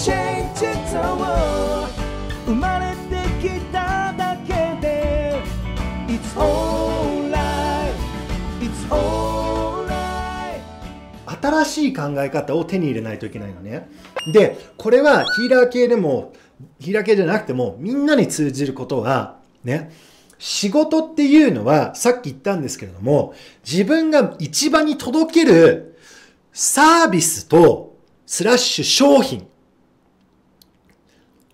Change the world 生まれてきただけで It's alright It's alright 新しい考え方を手に入れないといけないのねでこれはヒーラー系でもヒーラー系じゃなくてもみんなに通じることはね仕事っていうのは、さっき言ったんですけれども、自分が市場に届けるサービスと、スラッシュ商品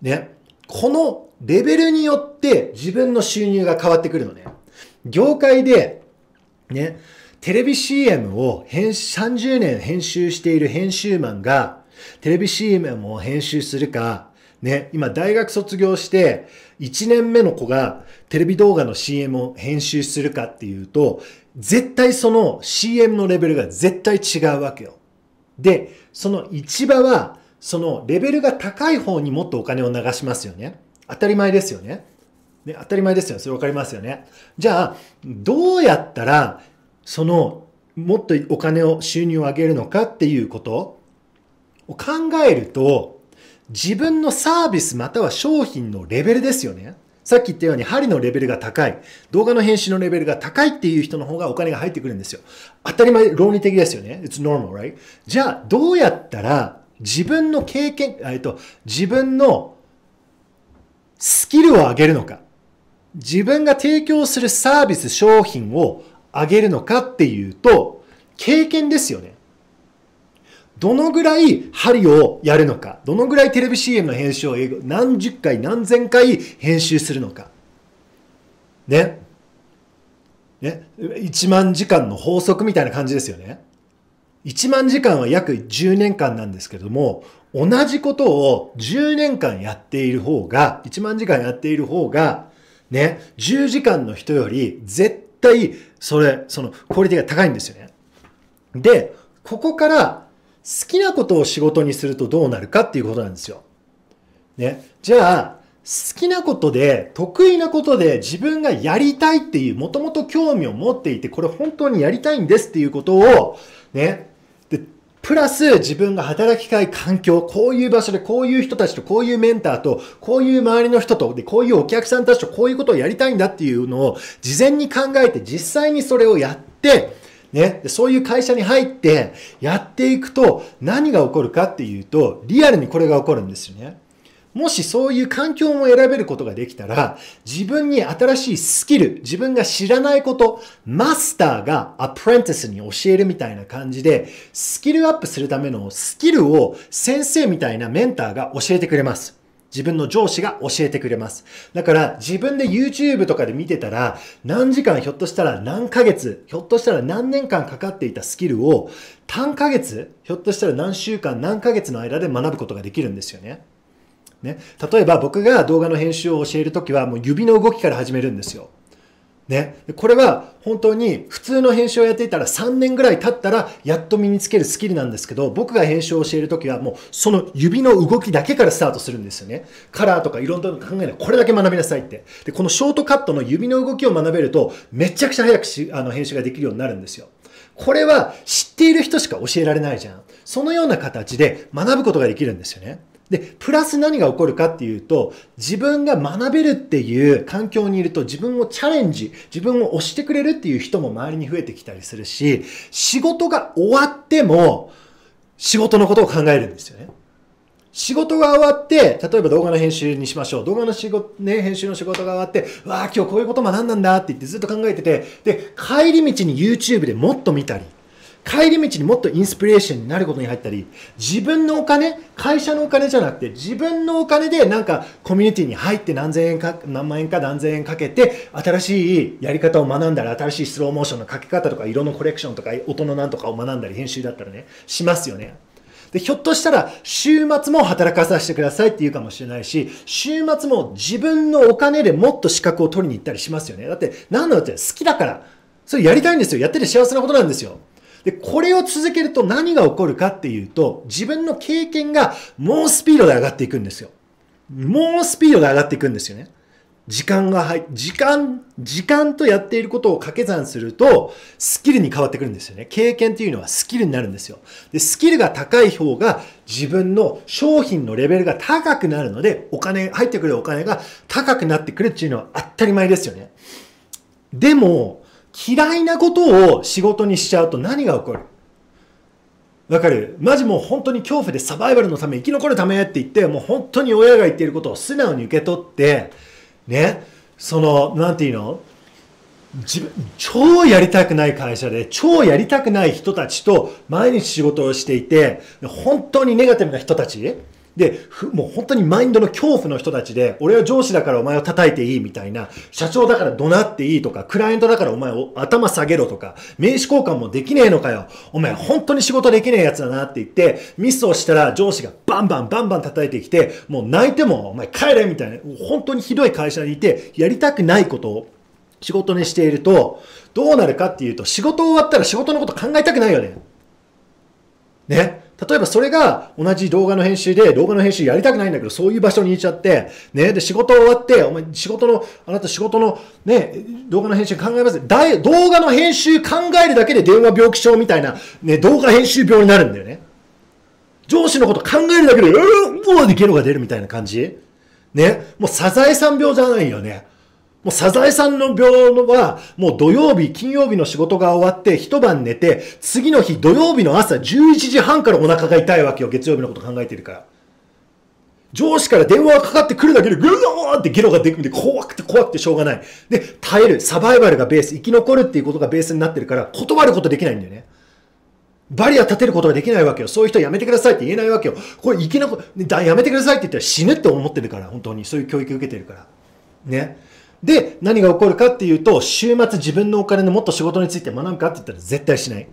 ね、このレベルによって自分の収入が変わってくるのね。業界で、ね、テレビ CM を編30年編集している編集マンが、テレビ CM を編集するか、ね、今大学卒業して1年目の子がテレビ動画の CM を編集するかっていうと、絶対その CM のレベルが絶対違うわけよ。で、その市場はそのレベルが高い方にもっとお金を流しますよね。当たり前ですよね。ね当たり前ですよ。それわかりますよね。じゃあ、どうやったら、その、もっとお金を、収入を上げるのかっていうことを考えると、自分のサービスまたは商品のレベルですよね。さっき言ったように針のレベルが高い、動画の編集のレベルが高いっていう人の方がお金が入ってくるんですよ。当たり前、論理的ですよね。It's normal, right? じゃあ、どうやったら自分の経験、えっと、自分のスキルを上げるのか、自分が提供するサービス、商品を上げるのかっていうと、経験ですよね。どのぐらい針をやるのか、どのぐらいテレビ CM の編集を何十回何千回編集するのか。ね。ね。1万時間の法則みたいな感じですよね。1万時間は約10年間なんですけども、同じことを10年間やっている方が、1万時間やっている方が、ね、10時間の人より絶対、それ、その、クオリティが高いんですよね。で、ここから好きなことを仕事にするとどうなるかっていうことなんですよ。ね。じゃあ、好きなことで、得意なことで自分がやりたいっていう、もともと興味を持っていて、これ本当にやりたいんですっていうことを、ね、プラス自分が働きたい環境、こういう場所でこういう人たちとこういうメンターとこういう周りの人とでこういうお客さんたちとこういうことをやりたいんだっていうのを事前に考えて実際にそれをやって、ね、そういう会社に入ってやっていくと何が起こるかっていうとリアルにこれが起こるんですよね。もしそういう環境も選べることができたら、自分に新しいスキル、自分が知らないこと、マスターがアプレンティスに教えるみたいな感じで、スキルアップするためのスキルを先生みたいなメンターが教えてくれます。自分の上司が教えてくれます。だから自分で YouTube とかで見てたら何時間ひょっとしたら何ヶ月、ひょっとしたら何年間かかっていたスキルを単ヶ月、ひょっとしたら何週間何ヶ月の間で学ぶことができるんですよね。ね、例えば僕が動画の編集を教えるときはもう指の動きから始めるんですよ。ね、これは本当に普通の編集をやっていたら3年ぐらい経ったらやっと身につけるスキルなんですけど僕が編集を教えるときはもうその指の動きだけからスタートするんですよねカラーとかいろんなの考えないこれだけ学びなさいってでこのショートカットの指の動きを学べるとめちゃくちゃ早くしあの編集ができるようになるんですよこれは知っている人しか教えられないじゃんそのような形で学ぶことができるんですよねで、プラス何が起こるかっていうと、自分が学べるっていう環境にいると自分をチャレンジ、自分を押してくれるっていう人も周りに増えてきたりするし、仕事が終わっても仕事のことを考えるんですよね。仕事が終わって、例えば動画の編集にしましょう。動画の仕事、ね、編集の仕事が終わって、わあ、今日こういうこと学んだんだって言ってずっと考えてて、で、帰り道に YouTube でもっと見たり、帰り道にもっとインスピレーションになることに入ったり、自分のお金、会社のお金じゃなくて、自分のお金でなんかコミュニティに入って何千円か、何万円か何千円かけて、新しいやり方を学んだり、新しいスローモーションのかけ方とか、色のコレクションとか、音のなんとかを学んだり、編集だったらね、しますよね。で、ひょっとしたら、週末も働かさせてくださいって言うかもしれないし、週末も自分のお金でもっと資格を取りに行ったりしますよね。だって、なんだって好きだから。それやりたいんですよ。やってて幸せなことなんですよ。で、これを続けると何が起こるかっていうと、自分の経験が猛スピードで上がっていくんですよ。猛スピードで上がっていくんですよね。時間が入、時間、時間とやっていることを掛け算すると、スキルに変わってくるんですよね。経験っていうのはスキルになるんですよ。で、スキルが高い方が自分の商品のレベルが高くなるので、お金、入ってくるお金が高くなってくるっていうのは当たり前ですよね。でも、嫌いなことを仕事にしちゃうと何が起こるわかるマジもう本当に恐怖でサバイバルのため生き残るためって言ってもう本当に親が言っていることを素直に受け取ってねその何て言うの自分超やりたくない会社で超やりたくない人たちと毎日仕事をしていて本当にネガティブな人たちで、もう本当にマインドの恐怖の人たちで、俺は上司だからお前を叩いていいみたいな、社長だから怒鳴っていいとか、クライアントだからお前を頭下げろとか、名刺交換もできねえのかよ。お前本当に仕事できねえやつだなって言って、ミスをしたら上司がバンバンバンバン叩いてきて、もう泣いてもお前帰れみたいな、本当にひどい会社にいて、やりたくないことを仕事にしていると、どうなるかっていうと、仕事終わったら仕事のこと考えたくないよね。ね。例えばそれが同じ動画の編集で、動画の編集やりたくないんだけど、そういう場所にいちゃって、ね、で、仕事終わって、お前、仕事の、あなた仕事の、ね、動画の編集考えます。だい動画の編集考えるだけで電話病気症みたいな、ね、動画編集病になるんだよね。上司のこと考えるだけで、うーん、もうでゲロが出るみたいな感じね、もうサザエさん病じゃないよね。もうサザエさんの病は、もう土曜日、金曜日の仕事が終わって、一晩寝て、次の日土曜日の朝11時半からお腹が痛いわけよ。月曜日のこと考えてるから。上司から電話がかかってくるだけで、ぐぐーってゲロが出くるんで、怖くて怖くてしょうがない。で、耐える。サバイバルがベース。生き残るっていうことがベースになってるから、断ることできないんだよね。バリア立てることができないわけよ。そういう人やめてくださいって言えないわけよ。これ生き残る、やめてくださいって言ったら死ぬって思ってるから、本当に。そういう教育受けてるから。ね。で、何が起こるかっていうと、週末自分のお金のもっと仕事について学ぶかって言ったら絶対しない。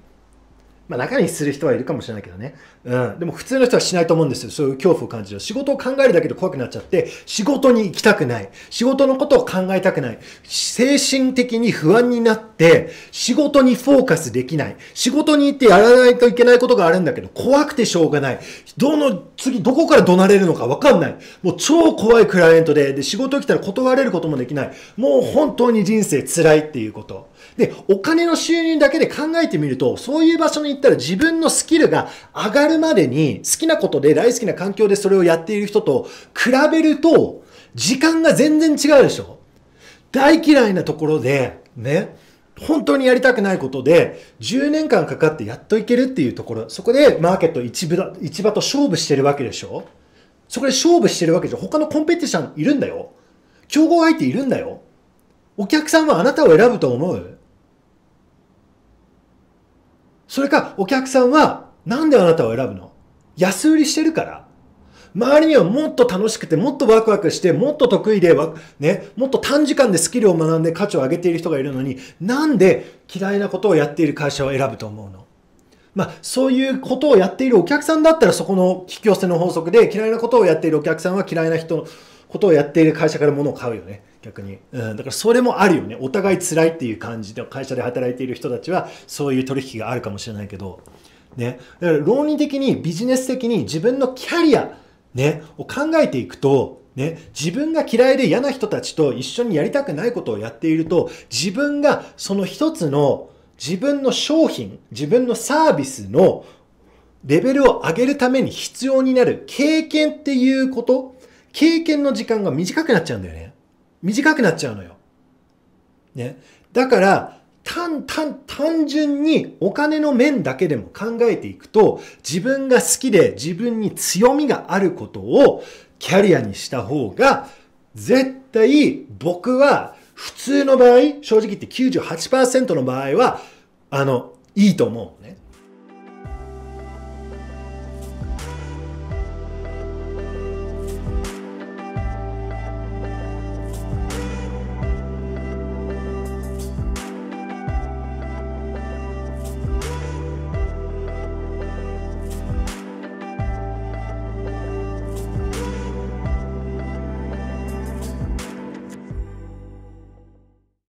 まあ、中にする人はいるかもしれないけどね。うん。でも普通の人はしないと思うんですよ。そういう恐怖を感じる。仕事を考えるだけで怖くなっちゃって、仕事に行きたくない。仕事のことを考えたくない。精神的に不安になって、仕事にフォーカスできない。仕事に行ってやらないといけないことがあるんだけど、怖くてしょうがない。どの、次どこから怒鳴れるのかわかんない。もう超怖いクライアントで、で、仕事来たら断れることもできない。もう本当に人生辛いっていうこと。で、お金の収入だけで考えてみると、そういう場所に行ったら自分のスキルが上がるまでに、好きなことで大好きな環境でそれをやっている人と比べると、時間が全然違うでしょ大嫌いなところで、ね、本当にやりたくないことで、10年間かかってやっといけるっていうところ、そこでマーケット部だ、市場と勝負してるわけでしょそこで勝負してるわけじゃ、他のコンペティションいるんだよ。競合相手いるんだよ。お客さんはあなたを選ぶと思うそれかお客さんは、なんであなたを選ぶの安売りしてるから。周りにはもっと楽しくて、もっとワクワクして、もっと得意で、ね、もっと短時間でスキルを学んで価値を上げている人がいるのに、なんで嫌いなことをやっている会社を選ぶと思うのまあ、そういうことをやっているお客さんだったらそこの引き寄せの法則で嫌いなことをやっているお客さんは嫌いな人のことをやっている会社から物を買うよね。逆に、うん、だからそれもあるよねお互い辛いっていう感じで会社で働いている人たちはそういう取引があるかもしれないけどねだから論理的にビジネス的に自分のキャリアねを考えていくとね、自分が嫌いで嫌な人たちと一緒にやりたくないことをやっていると、自分がその一つの自分の商品、自分のサービスのレベルを上げるために必要になる経験っていうこと、経験の時間が短くなっちゃうんだよね。短くなっちゃうのよ。ね。だから、単、単、単純にお金の面だけでも考えていくと、自分が好きで自分に強みがあることをキャリアにした方が、絶対僕は普通の場合、正直言って98%の場合は、あの、いいと思うね。